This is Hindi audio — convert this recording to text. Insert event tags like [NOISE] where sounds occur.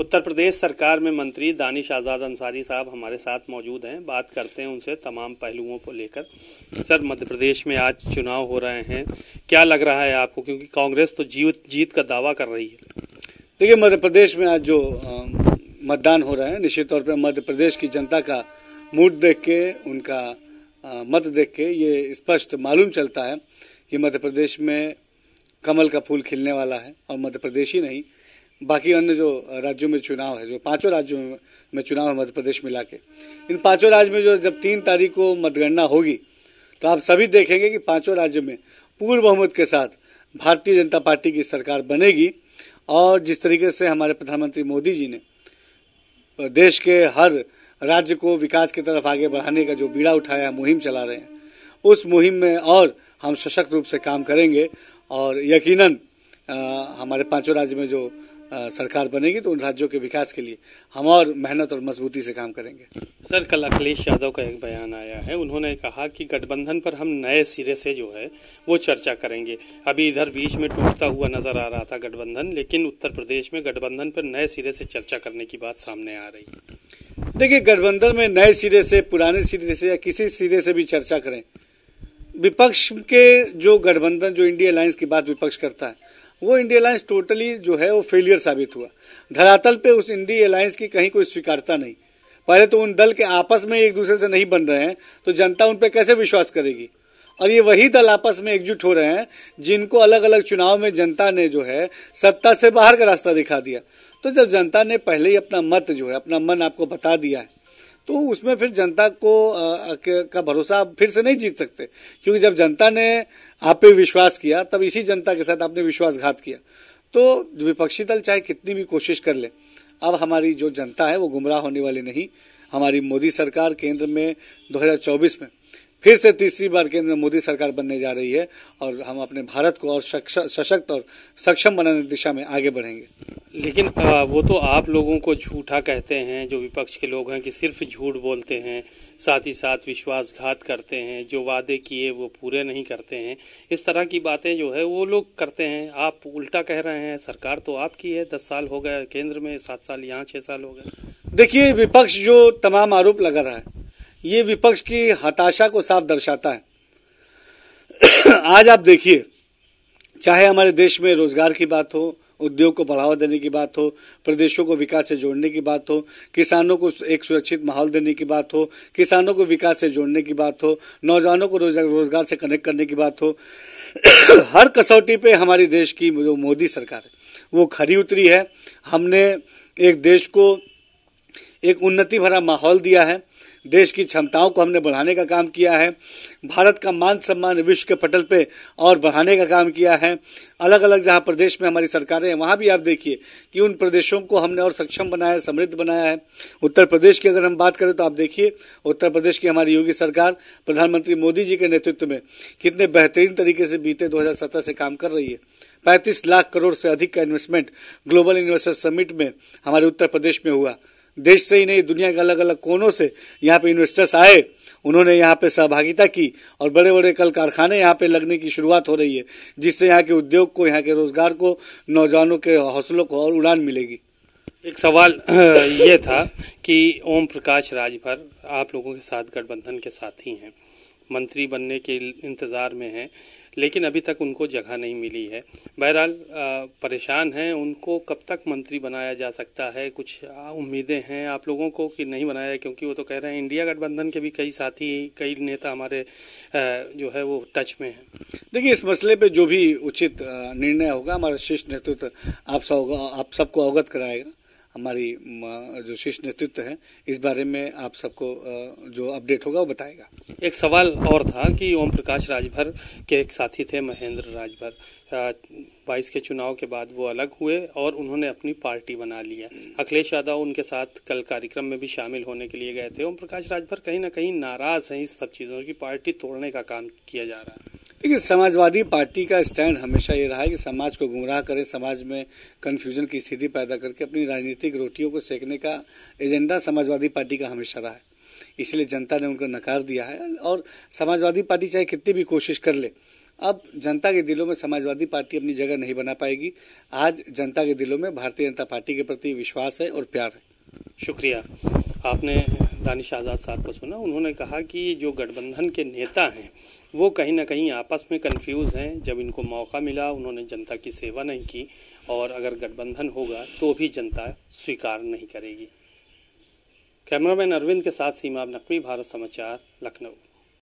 उत्तर प्रदेश सरकार में मंत्री दानिश आज़ाद अंसारी साहब हमारे साथ मौजूद हैं बात करते हैं उनसे तमाम पहलुओं को लेकर सर मध्य प्रदेश में आज चुनाव हो रहे हैं क्या लग रहा है आपको क्योंकि कांग्रेस तो जीत जीत का दावा कर रही है देखिए मध्य प्रदेश में आज जो मतदान हो रहा है निश्चित तौर पर मध्य प्रदेश की जनता का मूड देख के उनका मत देख के ये स्पष्ट मालूम चलता है कि मध्य प्रदेश में कमल का फूल खिलने वाला है और मध्य प्रदेश ही नहीं बाकी अन्य जो राज्यों में चुनाव है जो पांचों राज्यों में चुनाव है मध्य प्रदेश मिला के इन पांचों राज्य में जो जब तीन तारीख को मतगणना होगी तो आप सभी देखेंगे कि पांचों राज्य में पूर्व बहुमत के साथ भारतीय जनता पार्टी की सरकार बनेगी और जिस तरीके से हमारे प्रधानमंत्री मोदी जी ने देश के हर राज्य को विकास की तरफ आगे बढ़ाने का जो बीड़ा उठाया मुहिम चला रहे हैं उस मुहिम में और हम सशक्त रूप से काम करेंगे और यकीनन आ, हमारे पांचों राज्य में जो सरकार बनेगी तो उन राज्यों के विकास के लिए हम और मेहनत और मजबूती से काम करेंगे सर कल अखिलेश यादव का एक बयान आया है उन्होंने कहा कि गठबंधन पर हम नए सिरे से जो है वो चर्चा करेंगे अभी इधर बीच में टूटता हुआ नजर आ रहा था गठबंधन लेकिन उत्तर प्रदेश में गठबंधन पर नए सिरे से चर्चा करने की बात सामने आ रही है देखिए गठबंधन में नए सिरे से पुराने सिरे से या किसी सिरे से भी चर्चा करें विपक्ष के जो गठबंधन जो इंडिया अलायंस की बात विपक्ष करता है वो इंडिया अलायंस टोटली जो है वो फेलियर साबित हुआ धरातल पे उस इंडिया अलायंस की कहीं कोई स्वीकारता नहीं पहले तो उन दल के आपस में एक दूसरे से नहीं बन रहे हैं तो जनता उन पर कैसे विश्वास करेगी और ये वही दल आपस में एकजुट हो रहे हैं जिनको अलग अलग चुनाव में जनता ने जो है सत्ता से बाहर का रास्ता दिखा दिया तो जब जनता ने पहले ही अपना मत जो है अपना मन आपको बता दिया है तो उसमें फिर जनता को आ, का भरोसा आप फिर से नहीं जीत सकते क्योंकि जब जनता ने आप पे विश्वास किया तब इसी जनता के साथ आपने विश्वासघात किया तो विपक्षी दल चाहे कितनी भी कोशिश कर ले अब हमारी जो जनता है वो गुमराह होने वाली नहीं हमारी मोदी सरकार केंद्र में 2024 में फिर से तीसरी बार केंद्र में मोदी सरकार बनने जा रही है और हम अपने भारत को और सशक्त और सक्षम बनाने की दिशा में आगे बढ़ेंगे लेकिन आ, वो तो आप लोगों को झूठा कहते हैं जो विपक्ष के लोग हैं कि सिर्फ झूठ बोलते हैं साथ ही साथ विश्वासघात करते हैं जो वादे किए वो पूरे नहीं करते हैं इस तरह की बातें जो है वो लोग करते हैं आप उल्टा कह रहे हैं सरकार तो आपकी है दस साल हो गया केंद्र में सात साल यहाँ छह साल हो गए देखिए विपक्ष जो तमाम आरोप लगा रहा है ये विपक्ष की हताशा को साफ दर्शाता है [CLEARS THROAT] आज आप देखिए चाहे हमारे देश में रोजगार की बात हो उद्योग को बढ़ावा देने की बात हो प्रदेशों को विकास से जोड़ने की बात हो किसानों को एक सुरक्षित माहौल देने की बात हो किसानों को विकास से जोड़ने की बात हो नौजवानों को रोजगार से कनेक्ट करने की बात हो [CLEARS THROAT] हर कसौटी पे हमारी देश की जो मोदी सरकार है वो खरी उतरी है हमने एक देश को एक उन्नति भरा माहौल दिया है देश की क्षमताओं को हमने बढ़ाने का काम किया है भारत का मान सम्मान विश्व के पटल पे और बढ़ाने का काम किया है अलग अलग जहां प्रदेश में हमारी सरकारें हैं वहां भी आप देखिए कि उन प्रदेशों को हमने और सक्षम बनाया समृद्ध बनाया है उत्तर प्रदेश की अगर हम बात करें तो आप देखिए उत्तर प्रदेश की हमारी योगी सरकार प्रधानमंत्री मोदी जी के नेतृत्व में कितने बेहतरीन तरीके से बीते दो से काम कर रही है पैंतीस लाख करोड़ से अधिक का इन्वेस्टमेंट ग्लोबल इन्वेस्टर समिट में हमारे उत्तर प्रदेश में हुआ देश से ही नहीं दुनिया के अलग अलग कोनों से यहाँ पे इन्वेस्टर्स आए उन्होंने यहाँ पे सहभागिता की और बड़े बड़े कल कारखाने यहाँ पे लगने की शुरुआत हो रही है जिससे यहाँ के उद्योग को यहाँ के रोजगार को नौजवानों के हौसलों को और उड़ान मिलेगी एक सवाल [CLEARS THROAT] ये था कि ओम प्रकाश राजभर आप लोगों के साथ गठबंधन के साथी हैं मंत्री बनने के इंतज़ार में हैं लेकिन अभी तक उनको जगह नहीं मिली है बहरहाल परेशान हैं उनको कब तक मंत्री बनाया जा सकता है कुछ उम्मीदें हैं आप लोगों को कि नहीं बनाया है क्योंकि वो तो कह रहे हैं इंडिया गठबंधन के भी कई साथी कई नेता हमारे जो है वो टच में हैं देखिए इस मसले पे जो भी उचित निर्णय होगा हमारा शीर्ष नेतृत्व आप सब आप सबको अवगत कराएगा हमारी जो शीर्ष नेतृत्व है इस बारे में आप सबको जो अपडेट होगा वो बताएगा एक सवाल और था कि ओम प्रकाश राजभर के एक साथी थे महेंद्र राजभर बाईस के चुनाव के बाद वो अलग हुए और उन्होंने अपनी पार्टी बना ली है हम्म। अखिलेश यादव उनके साथ कल कार्यक्रम में भी शामिल होने के लिए गए थे ओम प्रकाश राजभर कहीं ना कहीं नाराज हैं इस सब चीज़ों की पार्टी तोड़ने का काम किया जा रहा है देखिए समाजवादी पार्टी का स्टैंड हमेशा ये रहा है कि समाज को गुमराह करें समाज में कन्फ्यूजन की स्थिति पैदा करके अपनी राजनीतिक रोटियों को सेकने का एजेंडा समाजवादी पार्टी का हमेशा रहा है इसलिए जनता ने उनको नकार दिया है और समाजवादी पार्टी चाहे कितनी भी कोशिश कर ले अब जनता के दिलों में समाजवादी पार्टी अपनी जगह नहीं बना पाएगी आज जनता के दिलों में भारतीय जनता पार्टी के प्रति विश्वास है और प्यार है शुक्रिया आपने दानिश आज़ाद साहब को सुना उन्होंने कहा कि जो गठबंधन के नेता हैं वो कहीं ना कहीं आपस में कंफ्यूज हैं जब इनको मौका मिला उन्होंने जनता की सेवा नहीं की और अगर गठबंधन होगा तो भी जनता स्वीकार नहीं करेगी कैमरामैन अरविंद के साथ सीमा नकवी भारत समाचार लखनऊ